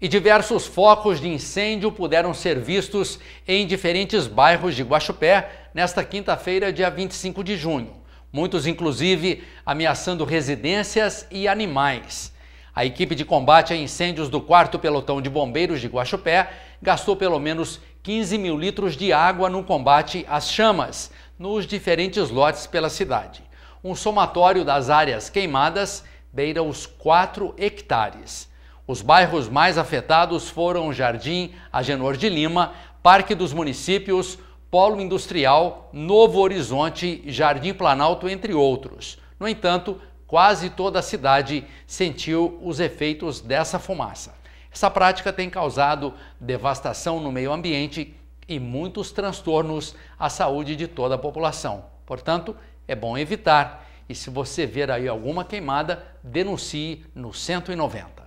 e diversos focos de incêndio puderam ser vistos em diferentes bairros de Guaxupé nesta quinta-feira, dia 25 de junho. Muitos, inclusive, ameaçando residências e animais. A equipe de combate a incêndios do 4 Pelotão de Bombeiros de Guaxupé gastou pelo menos 15 mil litros de água no combate às chamas nos diferentes lotes pela cidade. Um somatório das áreas queimadas beira os 4 hectares. Os bairros mais afetados foram Jardim Agenor de Lima, Parque dos Municípios, Polo Industrial, Novo Horizonte, Jardim Planalto, entre outros. No entanto, quase toda a cidade sentiu os efeitos dessa fumaça. Essa prática tem causado devastação no meio ambiente e muitos transtornos à saúde de toda a população. Portanto, é bom evitar. E se você ver aí alguma queimada, denuncie no 190.